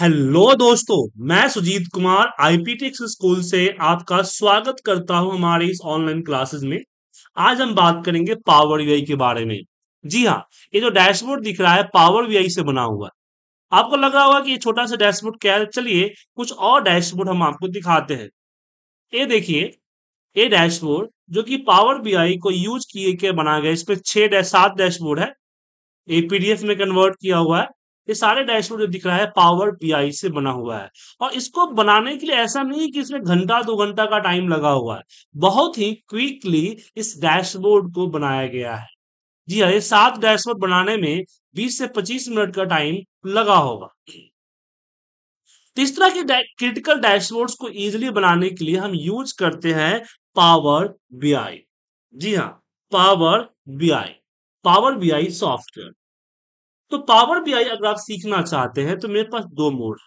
hello दोस्तों मैं Sujit Kumar आईपीटेक्स school से आपका स्वागत करता हूं हमारे इस ऑनलाइन क्लासेस में आज हम बात करेंगे पावर वीआई के बारे में जी हाँ ये जो डैशबोर्ड दिख रहा है पावर वीआई से बना हुआ है आपको लग रहा होगा कि ये छोटा सा डैशबोर्ड क्या है चलिए कुछ और डैशबोर्ड हम आपको दिखाते हैं ये देखिए ये डैशबोर्ड जो कि पावर बीआई को यूज किए के बना गया इसमें छह सात डैशबोर्ड है ये पीडीएफ में कन्वर्ट किया हुआ है ये सारे डैशबोर्ड जो दिख रहा है पावर पी से बना हुआ है और इसको बनाने के लिए ऐसा नहीं कि इसमें घंटा दो घंटा का टाइम लगा हुआ है बहुत ही क्विकली इस डैशबोर्ड को बनाया गया है जी हाँ ये सात डैशबोर्ड बनाने में 20 से 25 मिनट का टाइम लगा होगा तो इस तरह के क्रिटिकल डैशबोर्ड्स को इजिली बनाने के लिए हम यूज करते हैं पावर बी जी हाँ power B power B software तो पावर बी आई अगर आप सीखना चाहते हैं तो मेरे पास दो मोड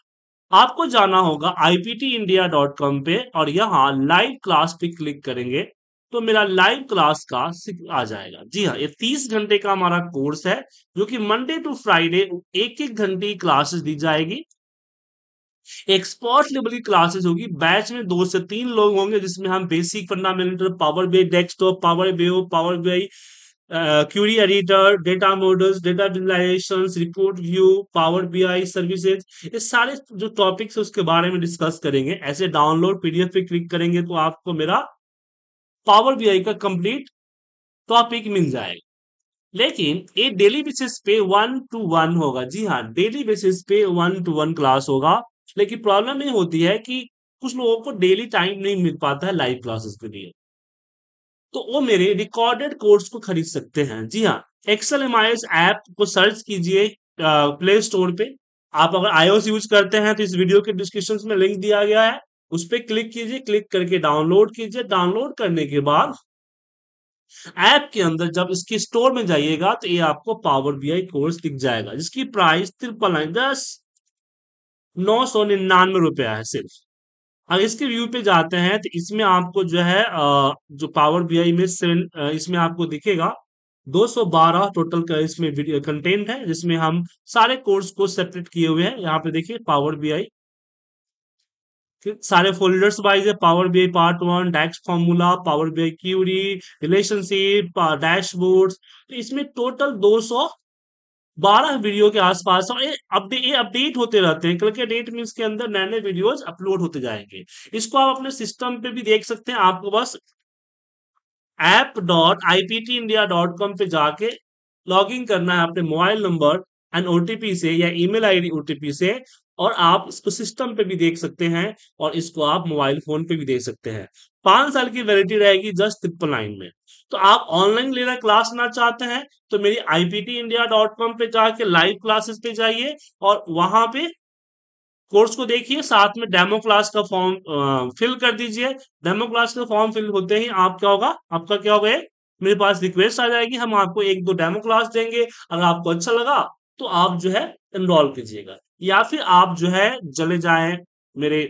आपको जाना होगा iptindia.com पे और यहाँ लाइव क्लास पे क्लिक करेंगे तो मेरा लाइव क्लास का आ जाएगा जी हाँ ये तीस घंटे का हमारा कोर्स है जो कि मंडे टू फ्राइडे एक एक घंटे की क्लासेस दी जाएगी एक्सपर्ट लेवल की क्लासेस होगी बैच में दो से तीन लोग होंगे जिसमें हम basic fundamental power B desktop power B power B query uh, query editor, data models, data visualizations, report view, power B I services ये सारे जो टॉपिक्स है उसके बारे में डिस्कस करेंगे ऐसे डाउनलोड पीडीएफ पे क्लिक करेंगे तो आपको मेरा पावर बी आई का कंप्लीट टॉपिक मिल जाएगा लेकिन ये डेली बेसिस पे वन टू वन होगा जी हाँ डेली बेसिस पे वन टू वन क्लास होगा लेकिन प्रॉब्लम ये होती है कि कुछ लोगों को डेली टाइम नहीं मिल पाता है लाइव क्लासेस के लिए तो वो मेरे रिकॉर्डेड कोर्स को खरीद सकते हैं जी हाँ एक्सल एम ऐप को सर्च कीजिए प्ले स्टोर पे आप अगर आईओएस यूज करते हैं तो इस वीडियो के डिस्क्रिप्शन में लिंक दिया गया है उस पर क्लिक कीजिए क्लिक करके डाउनलोड कीजिए डाउनलोड करने के बाद ऐप के अंदर जब इसके स्टोर में जाइएगा तो ये आपको पावर बी आई कोर्स दिख जाएगा जिसकी प्राइस ट्रिपल नाइन दस नौ सौ निन्यानवे रुपया है सिर्फ अब इसके व्यू पे जाते हैं तो इसमें आपको जो है जो पावर बी आई में सेवन इसमें आपको दिखेगा 212 टोटल का इसमें कंटेंट है जिसमें हम सारे कोर्स को सेपरेट किए हुए हैं यहाँ पे देखिए पावर बी आई सारे फोल्डर्स वाइज है power B I part one DAX formula power B I query relationship dashboard तो इसमें टोटल सौ बारह वीडियो के आसपास और ये अपडेट होते रहते हैं कल के डेट में इसके अंदर नए नए वीडियोज अपलोड होते जाएंगे इसको आप अपने सिस्टम पे भी देख सकते हैं आपको बस app dot I P T India dot com पे जाके लॉग इन करना है अपने मोबाइल नंबर एंड ओटीपी से या ईमेल आईडी ओटीपी से और आप इसको सिस्टम पे भी देख सकते हैं और इसको आप मोबाइल फोन पे भी देख सकते हैं पांच साल की वैलिडिटी रहेगी जस्ट ट्रिपल नाइन में तो आप ऑनलाइन लेना क्लास ना चाहते हैं तो मेरी आईपीटी इंडिया डॉट कॉम पे जाके लाइव क्लासेस पे जाइए और वहां पे कोर्स को देखिए साथ में डेमो क्लास का फॉर्म फिल कर दीजिए डेमो क्लास का फॉर्म फिल होते ही आप क्या होगा आपका क्या होगा मेरे पास रिक्वेस्ट आ जाएगी हम आपको एक दो डेमो क्लास देंगे अगर आपको अच्छा लगा तो आप जो है एनरोल कीजिएगा या फिर आप जो है चले जाए मेरे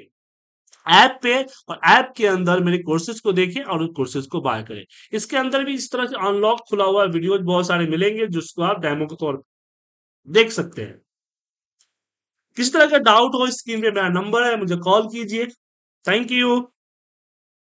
ऐप पे और ऐप के अंदर मेरे कोर्सेज को देखें और उस कोर्सेज को बाय करें इसके अंदर भी इस तरह से अनलॉक खुला हुआ वीडियो बहुत सारे मिलेंगे जिसको आप डेमो के तौर पर देख सकते हैं किस तरह का डाउट हो स्क्रीन पे मेरा नंबर है मुझे कॉल कीजिए थैंक यू